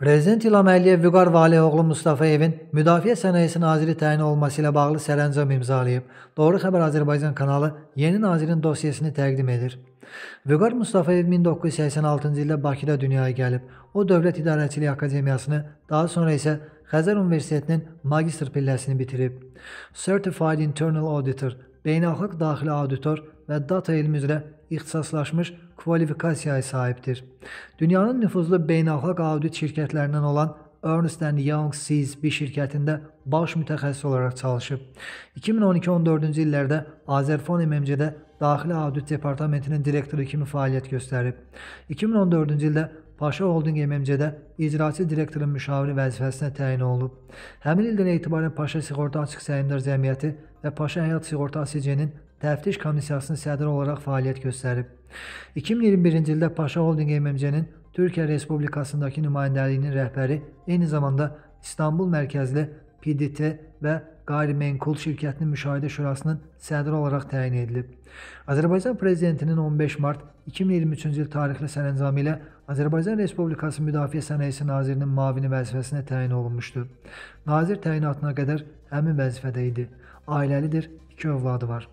Prezident İlham Əliyev Vüqar Valehoğlu Mustafayevin Müdafiə Sənayesi naziri təyin olması ilə bağlı sərəncam imzalayıb. Doğru Xəbər Azərbaycan kanalı yeni nazirin dosyasını təqdim edir. Vüqar Mustafayev 1986-cı ildə Bakıda dünyaya gəlib. O Dövlət İdarəçiliyi Akademiyasını, daha sonra isə Xəzər Universitetinin magistr pilləsini bitirib. Certified Internal Auditor beynəlxalq daxili auditor və data elmi üzrə ixtisaslaşmış kvalifikasiyaya sahibdir. Dünyanın nüfuzlu beynəlxalq audit şirkətlərindən olan Ernst Young CSB şirkətində baş mütəxəssis olaraq çalışıb. 2012-14-cü illərdə Azerfon MMC-də Daxili Audit Departamentinin direktoru kimi fəaliyyət göstərib. 2014-cü ildə Paşa Holding MMC-də icraçı direktorun müşaviri vəzifəsinə təyin olunub. Həmin ildən etibarən Paşa Siğorta Açıq Səhmdar Cəmiyyəti və Paşa Həyat Siğorta ASC-nin Təftiş Komissiyasının sədri olaraq fəaliyyət göstərib. 2021-ci ildə Paşa Holding MMC-nin Türkiyə Respublikasındakı nümayəndəliyinin rəhbəri, eyni zamanda İstanbul mərkəzli PDT və Qeyrimenkul Şirkətinin Müşahidə Şurasının sədri olaraq təyin edilib. Azərbaycan Prezidentinin 15 mart 2023-cü il tarixli sərəncamı ilə Azərbaycan Respublikası Müdafiə Sənayesi Nazirinin müavini vəzifəsinə təyin olunmuşdu. Nazir təyinatına qədər həmin vəzifədə idi. Ailəlidir, iki övladı var.